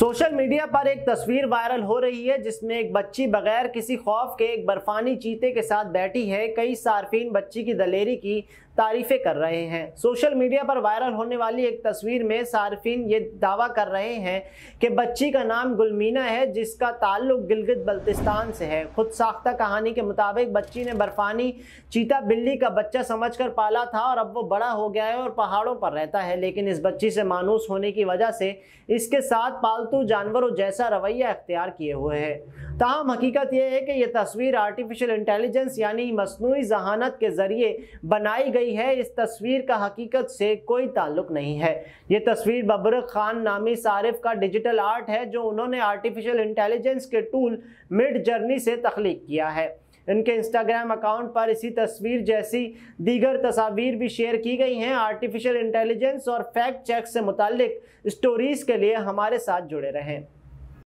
social media पर एक तस्वीर वायरल हो रही है जिसमें एक बच्ची बगैर किसी खौफ के एक बर्फानी चीते के साथ बैठी है कई सार्फिन बच्ची की दलेरी की तारीफें कर रहे हैं सोशल मीडिया पर वायरल होने वाली एक तस्वीर में सार्फिन ये दावा कर रहे हैं कि बच्ची का नाम गुलमीना है जिसका ताल्लुक गिलगित बल्तिस्तान से है खुद साख्ता कहानी के मुताबिक बच्ची ने बर्फानी चीता बिल्ली का बच्चा समझकर पाला था और अब वो बड़ा हो गया है और पहाड़ों पर रहता है लेकिन इस बच्ची से मानूस होने की वजह से इसके साथ पाल पालतू जानवरों जैसा रवैया अख्तियार किए हुए हैं तहम हकीकत यह है कि यह तस्वीर आर्टिफिशियल इंटेलिजेंस यानी मसनू जहानत के ज़रिए बनाई गई है इस तस्वीर का हकीकत से कोई ताल्लुक नहीं है ये तस्वीर बबर खान नामी सारिफ का डिजिटल आर्ट है जो उन्होंने आर्टिफिशियल इंटेलिजेंस के टूल मिड जर्नी से तख्लीक किया है इनके इंस्टाग्राम अकाउंट पर इसी तस्वीर जैसी दीगर तस्वीर भी शेयर की गई हैं आर्टिफिशियल इंटेलिजेंस और फैक्ट चेक से मुतल स्टोरीज़ के लिए हमारे साथ जुड़े रहें